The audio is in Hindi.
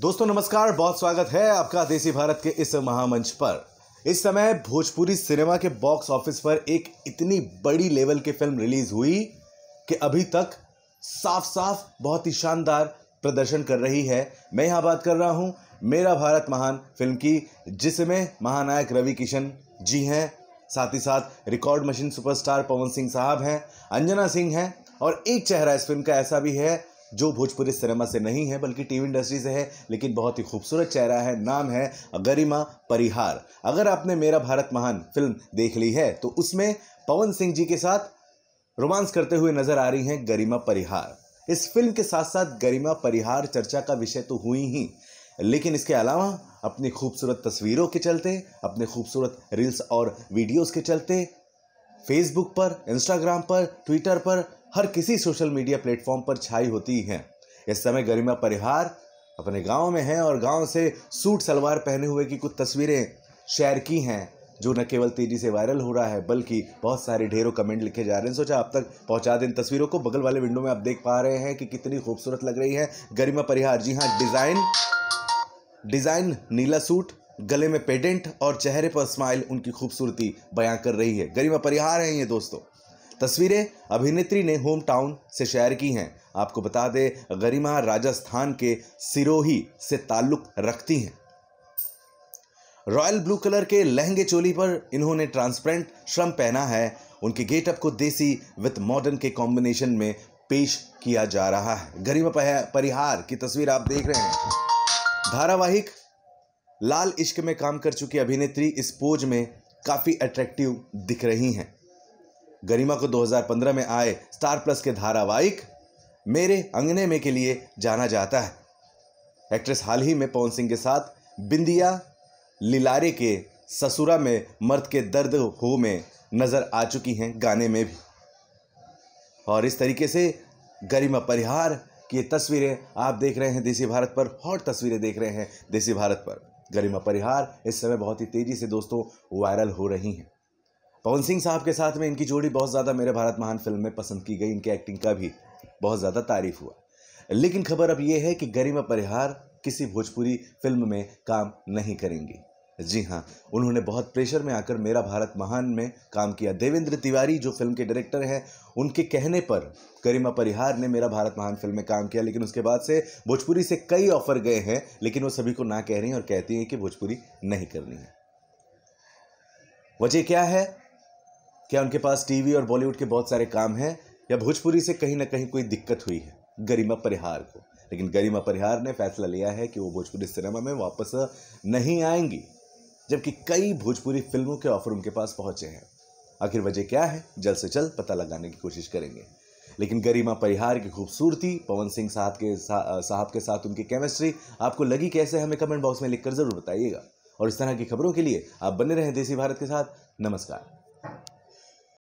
दोस्तों नमस्कार बहुत स्वागत है आपका देसी भारत के इस महामंच पर इस समय भोजपुरी सिनेमा के बॉक्स ऑफिस पर एक इतनी बड़ी लेवल की फिल्म रिलीज हुई कि अभी तक साफ साफ बहुत ही शानदार प्रदर्शन कर रही है मैं यहाँ बात कर रहा हूँ मेरा भारत महान फिल्म की जिसमें महानायक रवि किशन जी हैं साथ ही साथ record machine superstar Pawan Singh साहब हैं अंजना सिंह हैं और एक चेहरा इस फिल्म का ऐसा भी है जो भोजपुरी सिनेमा से नहीं है बल्कि टीवी इंडस्ट्री से है लेकिन बहुत ही खूबसूरत चेहरा है नाम है गरिमा परिहार अगर आपने मेरा भारत महान फिल्म देख ली है तो उसमें पवन सिंह जी के साथ रोमांस करते हुए नजर आ रही हैं गरिमा परिहार इस फिल्म के साथ साथ गरिमा परिहार चर्चा का विषय तो हुई ही लेकिन इसके अलावा अपनी खूबसूरत तस्वीरों के चलते अपने खूबसूरत रील्स और वीडियोस के चलते फेसबुक पर इंस्टाग्राम पर ट्विटर पर हर किसी सोशल मीडिया प्लेटफॉर्म पर छाई होती हैं इस समय गरिमा परिहार अपने गांव में हैं और गांव से सूट सलवार पहने हुए की कुछ तस्वीरें शेयर की हैं जो न केवल तेजी से वायरल हो रहा है बल्कि बहुत सारे ढेरों कमेंट लिखे जा रहे हैं सोचा आप तक पहुंचा दें तस्वीरों को बगल वाले विंडो में आप देख पा रहे हैं कि कितनी खूबसूरत लग रही है गरिमा परिहार जी हाँ डिज़ाइन डिज़ाइन नीला सूट गले में पेडेंट और चेहरे पर स्माइल उनकी खूबसूरती बयां कर रही है गरिमा परिहार हैं ये दोस्तों तस्वीरें अभिनेत्री ने होम टाउन से शेयर की हैं आपको बता दें गरिमा राजस्थान के सिरोही से ताल्लुक रखती हैं रॉयल ब्लू कलर के लहंगे चोली पर इन्होंने ट्रांसपेरेंट श्रम पहना है उनके गेटअप को देसी विथ मॉडर्न के कॉम्बिनेशन में पेश किया जा रहा है गरिमा परिहार की तस्वीर आप देख रहे हैं धारावाहिक लाल इश्क में काम कर चुकी अभिनेत्री इस पोज में काफ़ी अट्रैक्टिव दिख रही हैं गरिमा को 2015 में आए स्टार प्लस के धारावाहिक मेरे अंगने में के लिए जाना जाता है एक्ट्रेस हाल ही में पवन सिंह के साथ बिंदिया लिलारे के ससुरा में मर्द के दर्द हो में नज़र आ चुकी हैं गाने में भी और इस तरीके से गरिमा परिहार की तस्वीरें आप देख रहे हैं देसी भारत पर हॉट तस्वीरें देख रहे हैं देसी भारत पर गरिमा परिहार इस समय बहुत ही तेज़ी से दोस्तों वायरल हो रही हैं पवन सिंह साहब के साथ में इनकी जोड़ी बहुत ज़्यादा मेरे भारत महान फिल्म में पसंद की गई इनके एक्टिंग का भी बहुत ज़्यादा तारीफ हुआ लेकिन खबर अब यह है कि गरिमा परिहार किसी भोजपुरी फिल्म में काम नहीं करेंगी जी हाँ उन्होंने बहुत प्रेशर में आकर मेरा भारत महान में काम किया देवेंद्र तिवारी जो फिल्म के डायरेक्टर हैं उनके कहने पर गरिमा परिहार ने मेरा भारत महान फिल्म में काम किया लेकिन उसके बाद से भोजपुरी से कई ऑफर गए हैं लेकिन वो सभी को ना कह रही हैं और कहती हैं कि भोजपुरी नहीं करनी है वजह क्या है क्या उनके पास टीवी और बॉलीवुड के बहुत सारे काम हैं या भोजपुरी से कहीं ना कहीं कोई दिक्कत हुई है गरिमा परिहार को लेकिन गरिमा परिहार ने फैसला लिया है कि वो भोजपुरी सिनेमा में वापस नहीं आएंगी जबकि कई भोजपुरी फिल्मों के ऑफर उनके पास पहुंचे हैं आखिर वजह क्या है जल्द से जल्द पता लगाने की कोशिश करेंगे लेकिन गरिमा परिहार की खूबसूरती पवन सिंह साहब के साहब के साथ उनकी केमिस्ट्री आपको लगी कैसे हमें कमेंट बॉक्स में लिखकर ज़रूर बताइएगा और इस तरह की खबरों के लिए आप बने रहें देसी भारत के साथ नमस्कार